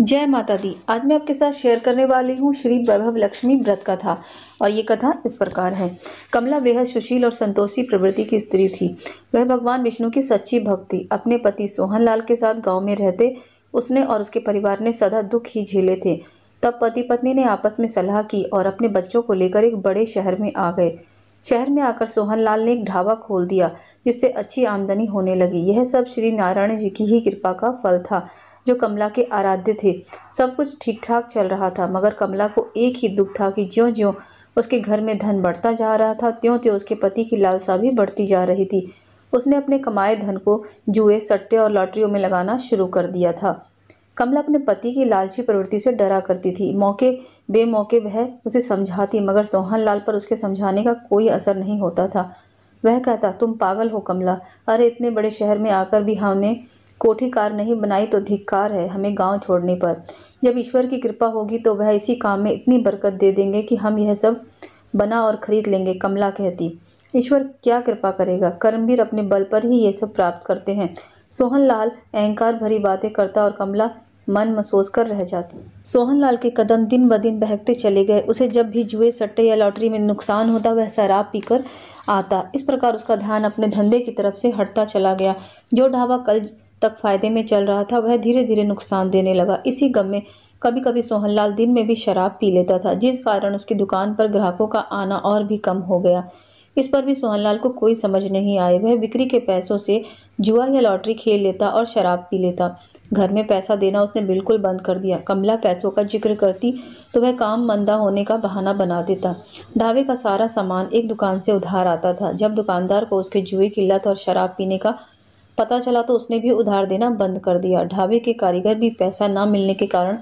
जय माता दी आज मैं आपके साथ शेयर करने वाली हूँ श्री वैभव लक्ष्मी व्रत कथा और ये कथा इस प्रकार है कमला बेहद सुशील और संतोषी प्रवृत्ति की स्त्री थी वह भगवान विष्णु की सच्ची भक्त थी अपने पति सोहन लाल के साथ गांव में रहते उसने और उसके परिवार ने सदा दुख ही झेले थे तब पति पत्नी ने आपस में सलाह की और अपने बच्चों को लेकर एक बड़े शहर में आ गए शहर में आकर सोहन ने एक ढाबा खोल दिया जिससे अच्छी आमदनी होने लगी यह सब श्री नारायण जी की ही कृपा का फल था जो कमला के आराध्य थे सब कुछ ठीक ठाक चल रहा था मगर कमला को एक ही दुख था कि ज्यों ज्यों उसके घर में धन बढ़ता जा रहा था त्यों त्यों उसके पति की लालसा भी बढ़ती जा रही थी उसने अपने कमाए धन को जुए सट्टे और लॉटरियों में लगाना शुरू कर दिया था कमला अपने पति की लालची प्रवृत्ति से डरा करती थी मौके बेमौके वह उसे समझाती मगर सोहन लाल पर उसके समझाने का कोई असर नहीं होता था वह कहता तुम पागल हो कमला अरे इतने बड़े शहर में आकर भी हमने हाँ कोठी कार नहीं बनाई तो धिक्कार है हमें गांव छोड़ने पर जब ईश्वर की कृपा होगी तो वह इसी काम में इतनी बरकत दे देंगे कि हम यह सब बना और खरीद लेंगे कमला कहती ईश्वर क्या कृपा करेगा कर्मवीर अपने बल पर ही ये सब प्राप्त करते हैं सोहन लाल अहंकार भरी बातें करता और कमला मन महसूस कर रह जाती सोहन लाल के कदम दिन ब दिन बहकते चले गए उसे जब भी जुए सट्टे या लॉटरी में नुकसान होता वह शराब पीकर आता इस प्रकार उसका ध्यान अपने धंधे की तरफ से हटता चला गया जो ढाबा कल तक फायदे में चल रहा था वह धीरे धीरे नुकसान देने लगा इसी गम में कभी कभी सोहनलाल दिन में भी शराब पी लेता था जिस कारण उसकी दुकान पर ग्राहकों का आना और भी कम हो गया इस पर भी सोहनलाल को कोई समझ नहीं आई वह बिक्री के पैसों से जुआ या लॉटरी खेल लेता और शराब पी लेता घर में पैसा देना उसने बिल्कुल बंद कर दिया कमला पैसों का जिक्र करती तो वह काम मंदा होने का बहाना बना देता ढाबे का सारा सामान एक दुकान से उधार आता था जब दुकानदार को उसके जुए की लत और शराब पीने का पता चला तो उसने भी उधार देना बंद कर दिया ढाबे के कारीगर भी पैसा ना मिलने के कारण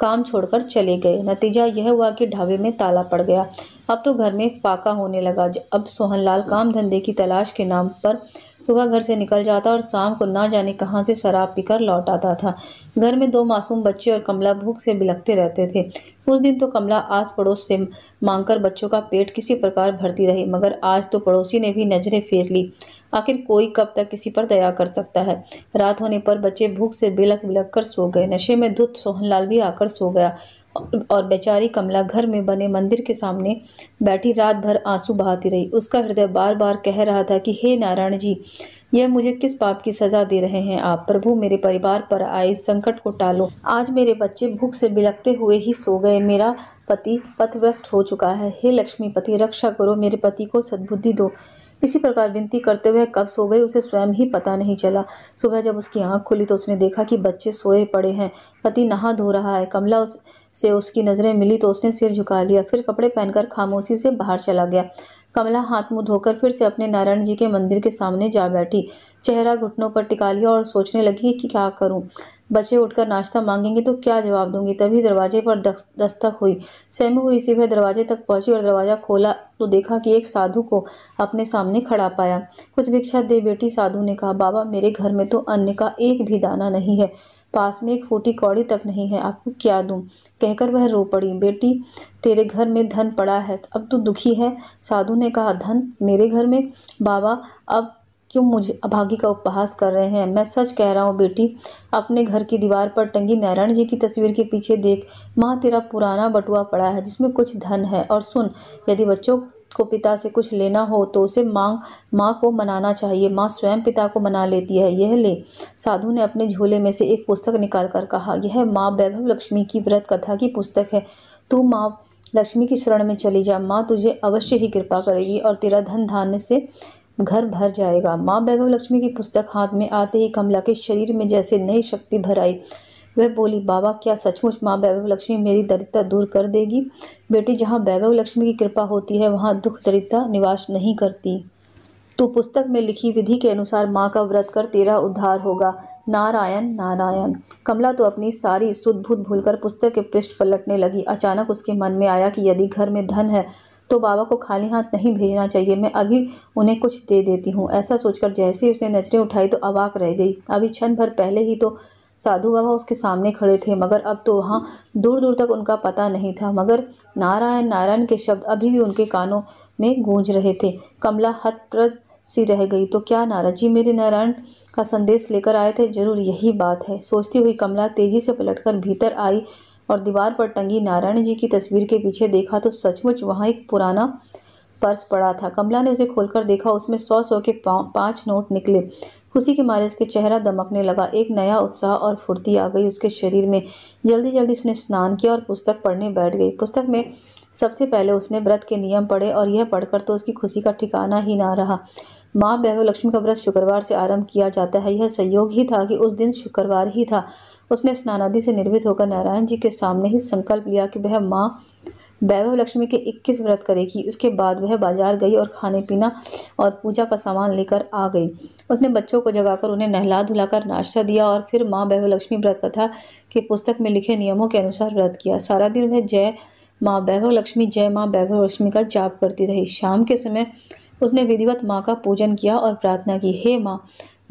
काम छोड़कर चले गए नतीजा यह हुआ कि ढाबे में ताला पड़ गया अब तो घर में पाका होने लगा अब सोहनलाल काम धंधे की तलाश के नाम पर सुबह घर से निकल जाता और शाम को ना जाने कहाँ से शराब पीकर लौट आता था घर में दो मासूम बच्चे और कमला भूख से बिलकते रहते थे उस दिन तो कमला आस पड़ोस से मांगकर बच्चों का पेट किसी प्रकार भरती रही मगर आज तो पड़ोसी ने भी नज़रें फेर ली आखिर कोई कब तक किसी पर दया कर सकता है रात होने पर बच्चे भूख से बिलख बिलख कर सो गए नशे में धुत सोहनलाल भी आकर सो गया और बेचारी कमला घर में बने मंदिर के सामने बैठी रात भर आंसू बहाती रही उसका हृदय बार बार कह रहा था कि हे नारायण जी यह मुझे किस पाप की सजा दे रहे हैं आप प्रभु मेरे परिवार पर आए संकट को टालो आज मेरे बच्चे भूख से बिलकते हुए ही सो गए मेरा पति पथभ्रष्ट हो चुका है हे लक्ष्मी पति रक्षा करो मेरे पति को सद्बुद्धि दो इसी प्रकार विनती करते हुए कब सो गई उसे स्वयं ही पता नहीं चला सुबह जब उसकी आंख खुली तो उसने देखा कि बच्चे सोए पड़े हैं पति नहा धो रहा है कमला उस से उसकी नज़रें मिली तो उसने सिर झुका लिया फिर कपड़े पहनकर खामोशी से बाहर चला गया कमला हाथ मुंह धोकर फिर से अपने नारायण जी के मंदिर के सामने जा बैठी चेहरा घुटनों पर टिका लिया और सोचने लगी कि क्या करूं बच्चे उठकर नाश्ता मांगेंगे तो क्या जवाब दूंगी तभी दरवाजे पर दस्तक हुई सहम हुई इसी वह दरवाजे तक पहुंची और दरवाजा खोला तो देखा कि एक साधु को अपने सामने खड़ा पाया कुछ भिक्षा दे बेटी साधु ने कहा बाबा मेरे घर में तो अन्न का एक भी दाना नहीं है पास में एक फूटी कौड़ी तक नहीं है आपको क्या दूँ कहकर वह रो पड़ी बेटी तेरे घर में धन पड़ा है अब तू दुखी है साधु ने कहा धन मेरे घर में बाबा अब क्यों मुझे अभागी का उपहास कर रहे हैं मैं सच कह रहा हूँ बेटी अपने घर की दीवार पर टंगी नारायण जी की तस्वीर के पीछे देख माँ तेरा पुराना बटुआ पड़ा है जिसमें कुछ धन है और सुन यदि बच्चों को पिता से कुछ लेना हो तो उसे माँ माँ को मनाना चाहिए माँ स्वयं पिता को मना लेती है यह ले साधु ने अपने झोले में से एक पुस्तक निकाल कर कहा यह माँ वैभव लक्ष्मी की व्रत कथा की पुस्तक है तू माँ लक्ष्मी की शरण में चली जा माँ तुझे अवश्य ही कृपा करेगी और तेरा धन धान्य से घर भर जाएगा माँ वैभव लक्ष्मी की पुस्तक हाथ में आते ही कमला के शरीर में जैसे नई शक्ति भर आई वह बोली बाबा क्या सचमुच माँ वैभव लक्ष्मी मेरी दरिद्रता दूर कर देगी बेटी जहाँ वैभव लक्ष्मी की कृपा होती है वहाँ दुख दरिद्रता निवास नहीं करती तो पुस्तक में लिखी विधि के अनुसार माँ का व्रत कर तेरा उद्धार होगा नारायण नारायण कमला तो अपनी सारी सुदभूत भूलकर पुस्तक के पृष्ठ पलटने लगी अचानक उसके मन में आया कि यदि घर में धन है तो बाबा को खाली हाथ नहीं भेजना चाहिए मैं अभी उन्हें कुछ दे देती हूँ ऐसा सोचकर जैसे ही उसने नजरें उठाई तो अवाक रह गई अभी क्षण भर पहले ही तो साधु बाबा उसके सामने खड़े थे मगर अब तो वहाँ दूर दूर तक उनका पता नहीं था मगर नारायण नारायण के शब्द अभी भी उनके कानों में गूंज रहे थे कमला हतप्रद सी रह गई तो क्या नाराज जी मेरे नारायण का संदेश लेकर आए थे जरूर यही बात है सोचती हुई कमला तेजी से पलट भीतर आई और दीवार पर टंगी नारायण जी की तस्वीर के पीछे देखा तो सचमुच वहाँ एक पुराना पर्स पड़ा था कमला ने उसे खोलकर देखा उसमें सौ सौ के पांच नोट निकले खुशी के मारे उसके चेहरा दमकने लगा एक नया उत्साह और फुर्ती आ गई उसके शरीर में जल्दी जल्दी उसने स्नान किया और पुस्तक पढ़ने बैठ गई पुस्तक में सबसे पहले उसने व्रत के नियम पढ़े और यह पढ़कर तो उसकी खुशी का ठिकाना ही ना रहा माँ वैभव लक्ष्मी का व्रत शुक्रवार से आरंभ किया जाता है यह संयोग ही था कि उस दिन शुक्रवार ही था उसने स्नानादि से निर्मित होकर नारायण जी के सामने ही संकल्प लिया कि वह माँ वैभव लक्ष्मी के 21 व्रत करेगी उसके बाद वह बाजार गई और खाने पीना और पूजा का सामान लेकर आ गई उसने बच्चों को जगाकर उन्हें नहला धुलाकर नाश्ता दिया और फिर माँ वैभव लक्ष्मी व्रत कथा के पुस्तक में लिखे नियमों के अनुसार व्रत किया सारा दिन वह जय माँ वैभव लक्ष्मी जय माँ वैभव लक्ष्मी का जाप करती रही शाम के समय उसने विधिवत माँ का पूजन किया और प्रार्थना की हे माँ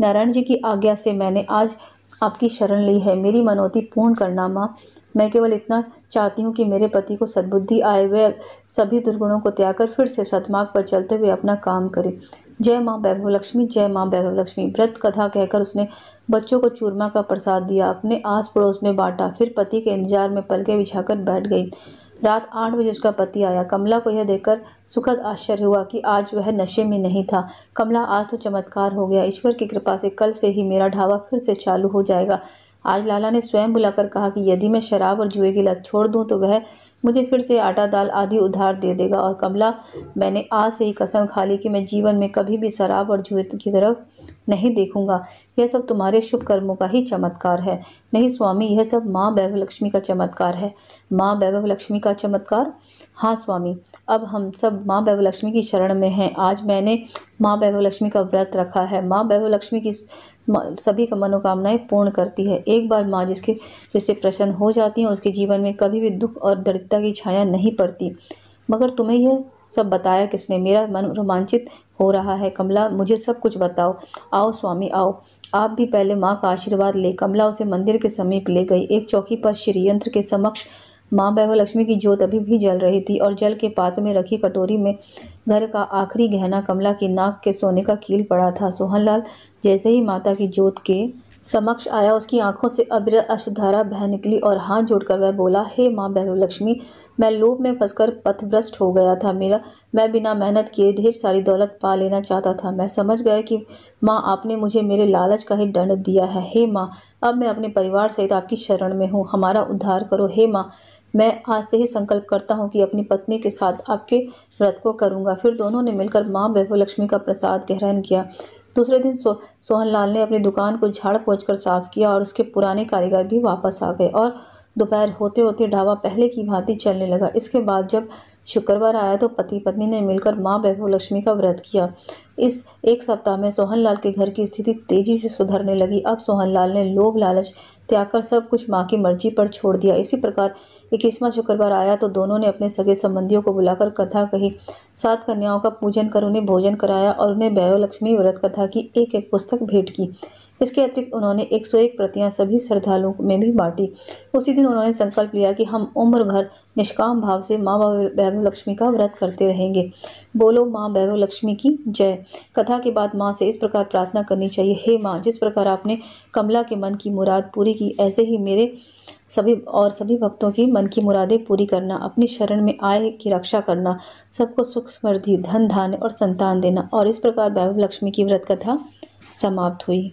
नारायण जी की आज्ञा से मैंने आज आपकी शरण ली है मेरी मनोती पूर्ण करना माँ मैं केवल इतना चाहती हूँ कि मेरे पति को सद्बुद्धि आए वह सभी दुर्गुणों को त्याग कर फिर से सतमार्ग पर चलते हुए अपना काम करे जय माँ वैभव लक्ष्मी जय माँ वैभव लक्ष्मी व्रत कथा कहकर उसने बच्चों को चूरमा का प्रसाद दिया अपने आस पड़ोस में बांटा फिर पति के इंतजार में पलके बिछाकर बैठ गई रात आठ बजे उसका पति आया कमला को यह देखकर सुखद आश्चर्य हुआ कि आज वह नशे में नहीं था कमला आज तो चमत्कार हो गया ईश्वर की कृपा से कल से ही मेरा ढाबा फिर से चालू हो जाएगा आज लाला ने स्वयं बुलाकर कहा कि यदि मैं शराब और जुए की लत छोड़ दूँ तो वह मुझे फिर से आटा दाल आदि उधार दे देगा और कमला मैंने आज से ही कसम खा ली कि मैं जीवन में कभी भी शराब और झूठ की तरफ नहीं देखूंगा यह सब तुम्हारे शुभ कर्मों का ही चमत्कार है नहीं स्वामी यह सब माँ वैभव लक्ष्मी का चमत्कार है माँ वैभव लक्ष्मी का चमत्कार हाँ स्वामी अब हम सब माँ वैभव लक्ष्मी की शरण में हैं आज मैंने माँ वैभव लक्ष्मी का व्रत रखा है माँ वैभव लक्ष्मी की सभी का मनोकामनाएं पूर्ण करती है एक बार माँ जिसके जिससे प्रसन्न हो जाती हैं उसके जीवन में कभी भी दुख और दरिद्रता की छाया नहीं पड़ती मगर तुम्हें यह सब बताया किसने मेरा मन रोमांचित हो रहा है कमला मुझे सब कुछ बताओ आओ स्वामी आओ आप भी पहले माँ का आशीर्वाद ले कमला उसे मंदिर के समीप ले गई एक चौकी पर श्रीयंत्र के समक्ष माँ लक्ष्मी की ज्योत अभी भी जल रही थी और जल के पात्र में रखी कटोरी में घर का आखिरी गहना कमला की नाक के सोने का कील पड़ा था सोहनलाल जैसे ही माता की ज्योत के समक्ष आया उसकी आंखों से अबिरत अशुधारा बह निकली और हाथ जोड़कर वह बोला हे माँ लक्ष्मी मैं लोभ में फंसकर पथभ्रष्ट हो गया था मेरा मैं बिना मेहनत किए ढेर सारी दौलत पा लेना चाहता था मैं समझ गया कि माँ आपने मुझे मेरे लालच का ही दंड दिया है हे माँ अब मैं अपने परिवार सहित आपकी शरण में हूँ हमारा उद्धार करो हे माँ मैं आज से ही संकल्प करता हूँ कि अपनी पत्नी के साथ आपके व्रत को करूँगा फिर दोनों ने मिलकर माँ वैभव लक्ष्मी का प्रसाद ग्रहण किया दूसरे दिन सो, सोहनलाल ने अपनी दुकान को झाड़ पोछ कर साफ किया और उसके पुराने कारीगर भी वापस आ गए और दोपहर होते होते ढाबा पहले की भांति चलने लगा इसके बाद जब शुक्रवार आया तो पति पत्नी ने मिलकर माँ वैभव लक्ष्मी का व्रत किया इस एक सप्ताह में सोहनलाल के घर की स्थिति तेजी से सुधरने लगी अब सोहनलाल ने लोभ लालच त्याग कर सब कुछ माँ की मर्जी पर छोड़ दिया इसी प्रकार इक्कीसवा शुक्रवार आया तो दोनों ने अपने सगे संबंधियों को बुलाकर कथा कही सात कन्याओं का पूजन कर उन्हें भोजन कराया और उन्हें बैव लक्ष्मी व्रत कथा की एक एक पुस्तक भेंट की इसके अतिरिक्त उन्होंने एक सौ एक प्रतियाँ सभी श्रद्धालुओं में भी बांटी उसी दिन उन्होंने संकल्प लिया कि हम उम्र भर निष्काम भाव से माँ वैभव लक्ष्मी का व्रत करते रहेंगे बोलो माँ वैभव लक्ष्मी की जय कथा के बाद माँ से इस प्रकार प्रार्थना करनी चाहिए हे माँ जिस प्रकार आपने कमला के मन की मुराद पूरी की ऐसे ही मेरे सभी और सभी भक्तों की मन की मुरादें पूरी करना अपनी शरण में आय की रक्षा करना सबको सुख समृद्धि धन धान्य और संतान देना और इस प्रकार वैभव लक्ष्मी की व्रत कथा समाप्त हुई